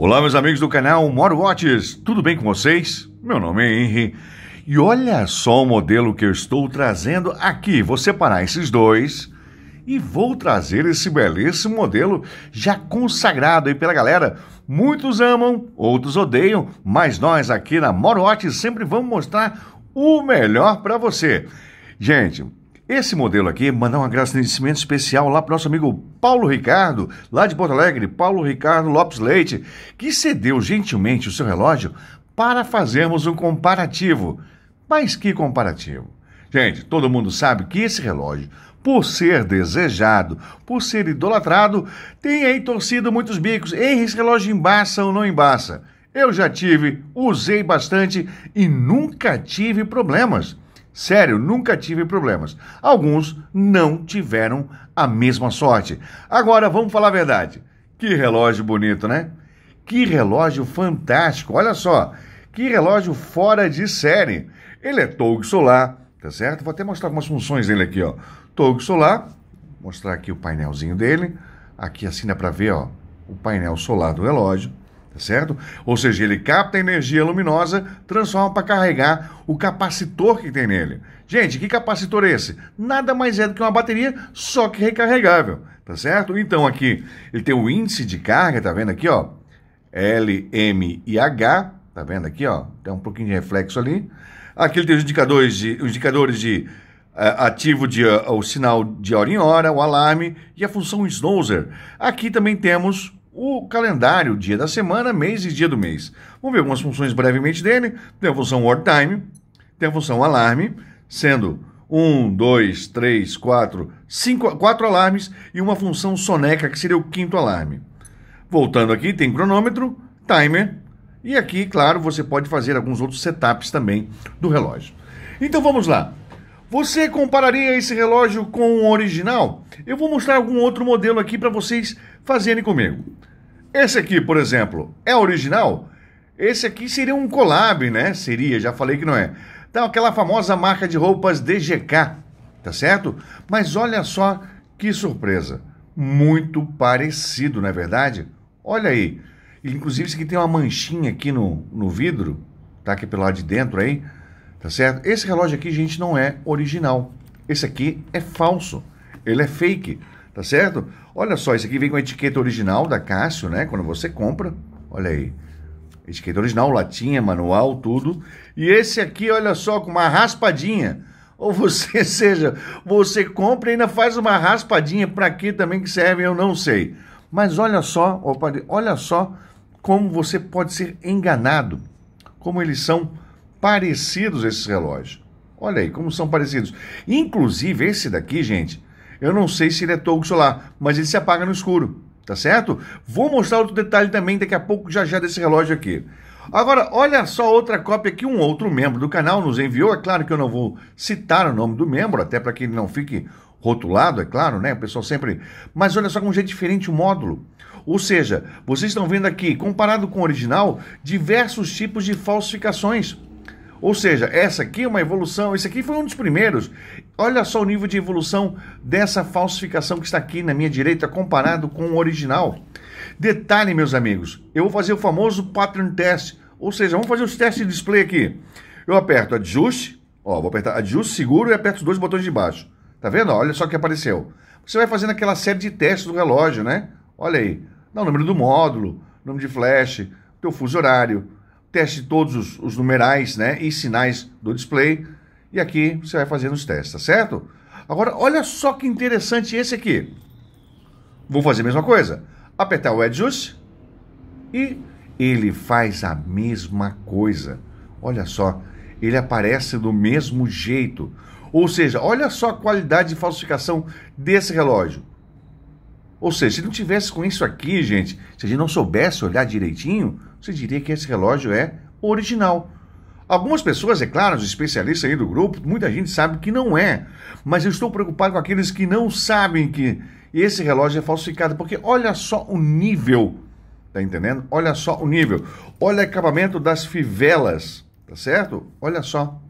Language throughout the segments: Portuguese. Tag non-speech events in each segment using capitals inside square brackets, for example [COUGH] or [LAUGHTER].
Olá, meus amigos do canal Moro Watches, tudo bem com vocês? Meu nome é Henry e olha só o modelo que eu estou trazendo aqui. Vou separar esses dois e vou trazer esse belíssimo modelo já consagrado aí pela galera. Muitos amam, outros odeiam, mas nós aqui na Moro Watches sempre vamos mostrar o melhor para você. Gente, esse modelo aqui, mandar um agradecimento especial lá para nosso amigo Paulo Ricardo, lá de Porto Alegre, Paulo Ricardo Lopes Leite, que cedeu gentilmente o seu relógio para fazermos um comparativo. Mas que comparativo? Gente, todo mundo sabe que esse relógio, por ser desejado, por ser idolatrado, tem aí torcido muitos bicos. Ei, esse relógio embaça ou não embaça? Eu já tive, usei bastante e nunca tive problemas. Sério, nunca tive problemas. Alguns não tiveram a mesma sorte. Agora, vamos falar a verdade. Que relógio bonito, né? Que relógio fantástico, olha só. Que relógio fora de série. Ele é Togo Solar, tá certo? Vou até mostrar algumas funções dele aqui, ó. Togo Solar, mostrar aqui o painelzinho dele. Aqui assim dá para ver, ó, o painel solar do relógio. Tá certo? Ou seja, ele capta energia luminosa, transforma para carregar o capacitor que tem nele. Gente, que capacitor é esse? Nada mais é do que uma bateria, só que recarregável, tá certo? Então aqui ele tem o índice de carga, tá vendo aqui, ó? L, M e H, tá vendo aqui, ó? Tem um pouquinho de reflexo ali. Aqui ele tem os indicadores de, os indicadores de eh, ativo de, eh, o sinal de hora em hora, o alarme e a função snoozer. Aqui também temos o calendário, dia da semana, mês e dia do mês. Vamos ver algumas funções brevemente dele. Tem a função word time, tem a função alarme, sendo um, dois, três, quatro, cinco, quatro alarmes e uma função soneca, que seria o quinto alarme. Voltando aqui, tem cronômetro, timer e aqui, claro, você pode fazer alguns outros setups também do relógio. Então vamos lá. Você compararia esse relógio com o original? Eu vou mostrar algum outro modelo aqui para vocês fazerem comigo. Esse aqui, por exemplo, é original? Esse aqui seria um collab, né? Seria, já falei que não é. Então, aquela famosa marca de roupas DGK, tá certo? Mas olha só que surpresa. Muito parecido, não é verdade? Olha aí. Inclusive, isso aqui tem uma manchinha aqui no, no vidro, tá? Aqui é pelo lado de dentro aí, tá certo? Esse relógio aqui, gente, não é original. Esse aqui é falso. Ele é fake tá certo? Olha só, isso aqui vem com a etiqueta original da Cássio, né? Quando você compra, olha aí. Etiqueta original, latinha, manual, tudo. E esse aqui, olha só, com uma raspadinha. Ou você [LAUGHS] seja, você compra e ainda faz uma raspadinha para que também que serve, eu não sei. Mas olha só, olha só como você pode ser enganado. Como eles são parecidos esses relógios. Olha aí, como são parecidos. Inclusive esse daqui, gente, eu não sei se ele é togo solar, mas ele se apaga no escuro, tá certo? Vou mostrar outro detalhe também daqui a pouco já já desse relógio aqui. Agora, olha só outra cópia que um outro membro do canal nos enviou. É claro que eu não vou citar o nome do membro, até para que ele não fique rotulado, é claro, né? O pessoal sempre. Mas olha só como já é diferente o módulo. Ou seja, vocês estão vendo aqui, comparado com o original, diversos tipos de falsificações. Ou seja, essa aqui é uma evolução, esse aqui foi um dos primeiros. Olha só o nível de evolução dessa falsificação que está aqui na minha direita comparado com o original. Detalhe, meus amigos, eu vou fazer o famoso pattern test, ou seja, vamos fazer os testes de display aqui. Eu aperto ajuste, ó, vou apertar ajuste, seguro e aperto os dois botões de baixo. Tá vendo? Olha só o que apareceu. Você vai fazendo aquela série de testes do relógio, né? Olha aí. Dá o número do módulo, nome de flash, teu fuso horário, teste todos os, os numerais né, e sinais do display. E aqui você vai fazendo os testes, tá certo? Agora, olha só que interessante esse aqui. Vou fazer a mesma coisa. Apertar o Adjust e ele faz a mesma coisa. Olha só, ele aparece do mesmo jeito. Ou seja, olha só a qualidade de falsificação desse relógio. Ou seja, se não tivesse com isso aqui, gente, se a gente não soubesse olhar direitinho, você diria que esse relógio é original. Algumas pessoas, é claro, os especialistas aí do grupo, muita gente sabe que não é. Mas eu estou preocupado com aqueles que não sabem que esse relógio é falsificado, porque olha só o nível, tá entendendo? Olha só o nível. Olha o acabamento das fivelas, tá certo? Olha só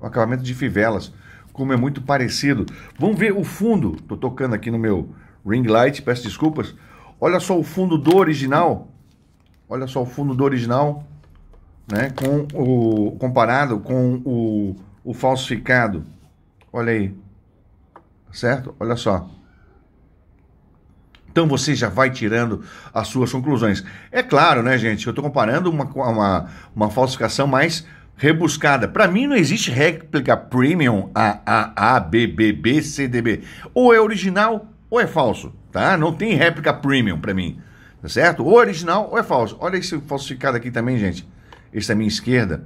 o acabamento de fivelas, como é muito parecido. Vamos ver o fundo. Tô tocando aqui no meu Ring light, peço desculpas. Olha só o fundo do original. Olha só o fundo do original, né? Com o comparado com o, o falsificado. Olha aí. Tá certo? Olha só. Então você já vai tirando as suas conclusões. É claro, né, gente? Eu estou comparando uma, uma, uma falsificação mais rebuscada. Para mim não existe réplica premium AAA, BBB, CDB. Ou é original ou é falso, tá? Não tem réplica premium para mim, tá certo? Ou original ou é falso. Olha esse falsificado aqui também, gente. Esse minha esquerda.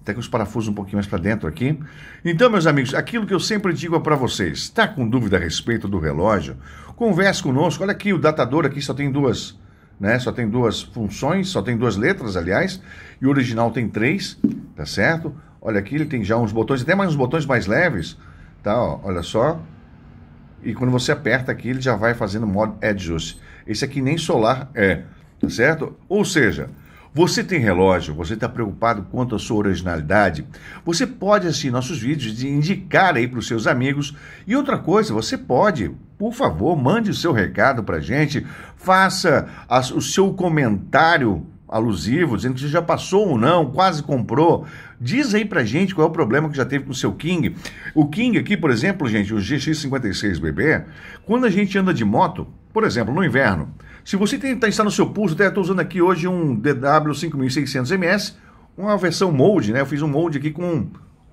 Até tá com os parafusos um pouquinho mais para dentro aqui. Então, meus amigos, aquilo que eu sempre digo é para vocês. Está com dúvida a respeito do relógio? Converse conosco. Olha aqui, o datador aqui só tem duas, né? Só tem duas funções, só tem duas letras, aliás. E o original tem três, tá certo? Olha aqui, ele tem já uns botões, até mais uns botões mais leves, tá? Ó, olha só e quando você aperta aqui, ele já vai fazendo modo adjust. Esse aqui nem solar é, tá certo? Ou seja, você tem relógio, você está preocupado quanto à sua originalidade, você pode assistir nossos vídeos e indicar aí para os seus amigos. E outra coisa, você pode, por favor, mande o seu recado para a gente, faça o seu comentário alusivo, dizendo que você já passou ou não, quase comprou. Diz aí pra gente qual é o problema que já teve com o seu King. O King aqui, por exemplo, gente, o GX56BB, quando a gente anda de moto, por exemplo, no inverno, se você tem, tá, está no seu pulso, até estou usando aqui hoje um DW5600MS, uma versão molde, né? Eu fiz um molde aqui com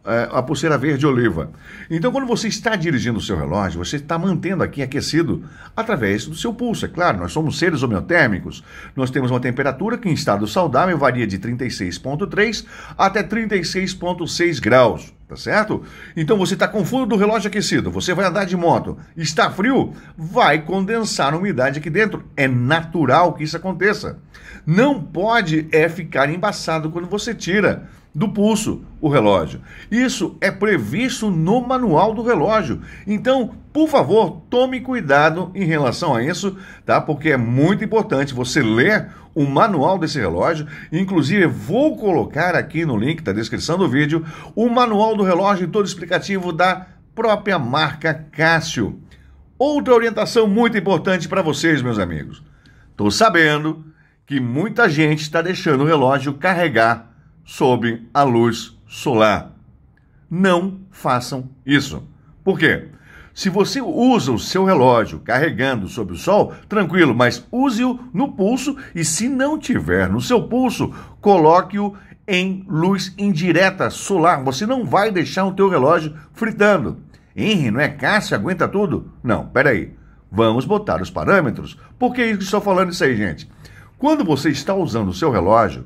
é, a pulseira verde oliva. Então, quando você está dirigindo o seu relógio, você está mantendo aqui aquecido através do seu pulso. É claro, nós somos seres homeotérmicos. Nós temos uma temperatura que, em estado saudável, varia de 36,3 até 36,6 graus. Tá certo? Então você está com o fundo do relógio aquecido, você vai andar de moto, está frio, vai condensar umidade aqui dentro. É natural que isso aconteça. Não pode é ficar embaçado quando você tira do pulso o relógio. Isso é previsto no manual do relógio. Então, por favor, tome cuidado em relação a isso, tá? Porque é muito importante você ler o manual desse relógio. Inclusive, vou colocar aqui no link da descrição do vídeo o manual do relógio e todo explicativo da própria marca Cássio. Outra orientação muito importante para vocês, meus amigos. estou sabendo que muita gente está deixando o relógio carregar sob a luz solar. Não façam isso. Por quê? Se você usa o seu relógio carregando sob o sol, tranquilo, mas use-o no pulso e se não tiver no seu pulso, coloque-o em luz indireta solar. Você não vai deixar o teu relógio fritando. Henry, não é Cássio, aguenta tudo? Não, peraí. Vamos botar os parâmetros. Por que estou falando isso aí, gente? Quando você está usando o seu relógio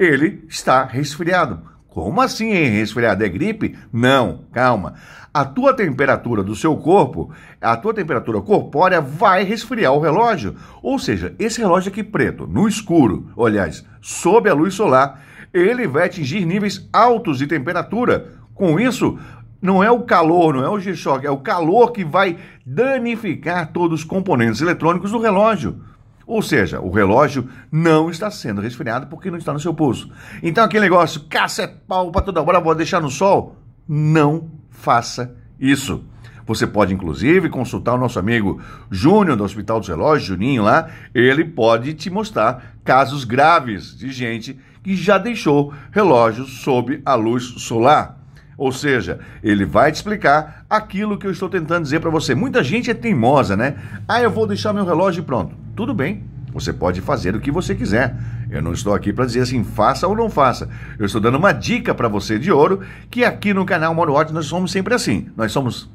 ele está resfriado. Como assim, hein? Resfriado é gripe? Não, calma. A tua temperatura do seu corpo, a tua temperatura corpórea vai resfriar o relógio. Ou seja, esse relógio aqui preto, no escuro, aliás, sob a luz solar, ele vai atingir níveis altos de temperatura. Com isso, não é o calor, não é o G-Shock, é o calor que vai danificar todos os componentes eletrônicos do relógio. Ou seja, o relógio não está sendo resfriado porque não está no seu pulso. Então aquele negócio, caça é pau para toda hora, vou deixar no sol. Não faça isso. Você pode, inclusive, consultar o nosso amigo Júnior do Hospital dos Relógios, Juninho lá. Ele pode te mostrar casos graves de gente que já deixou relógios sob a luz solar. Ou seja, ele vai te explicar aquilo que eu estou tentando dizer para você. Muita gente é teimosa, né? Ah, eu vou deixar meu relógio pronto tudo bem. Você pode fazer o que você quiser. Eu não estou aqui para dizer assim, faça ou não faça. Eu estou dando uma dica para você de ouro, que aqui no canal Moro Watch nós somos sempre assim. Nós somos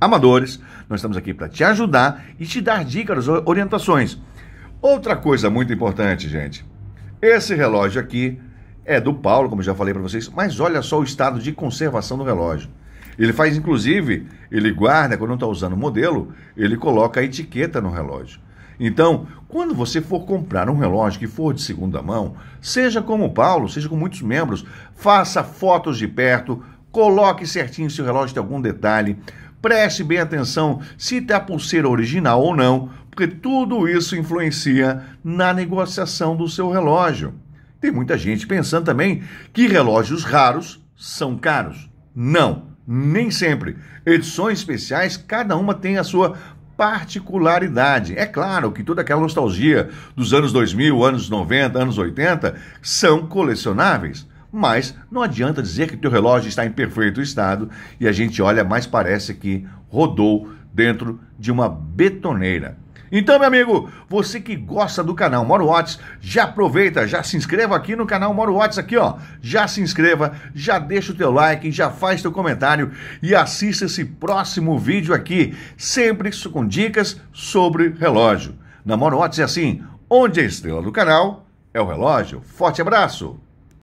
amadores, nós estamos aqui para te ajudar e te dar dicas, orientações. Outra coisa muito importante, gente. Esse relógio aqui é do Paulo, como já falei para vocês, mas olha só o estado de conservação do relógio. Ele faz, inclusive, ele guarda, quando não está usando o modelo, ele coloca a etiqueta no relógio. Então, quando você for comprar um relógio que for de segunda mão, seja como o Paulo, seja com muitos membros, faça fotos de perto, coloque certinho se o relógio tem algum detalhe, preste bem atenção se tem tá a pulseira original ou não, porque tudo isso influencia na negociação do seu relógio. Tem muita gente pensando também que relógios raros são caros. Não, nem sempre. Edições especiais, cada uma tem a sua particularidade. É claro que toda aquela nostalgia dos anos 2000, anos 90, anos 80 são colecionáveis, mas não adianta dizer que teu relógio está em perfeito estado e a gente olha, mais parece que rodou dentro de uma betoneira. Então, meu amigo, você que gosta do canal Moro Watts, já aproveita, já se inscreva aqui no canal Moro Watts aqui, ó. Já se inscreva, já deixa o teu like, já faz teu comentário e assista esse próximo vídeo aqui, sempre com dicas sobre relógio. Na Moro Watts é assim, onde é a estrela do canal é o relógio. Forte abraço!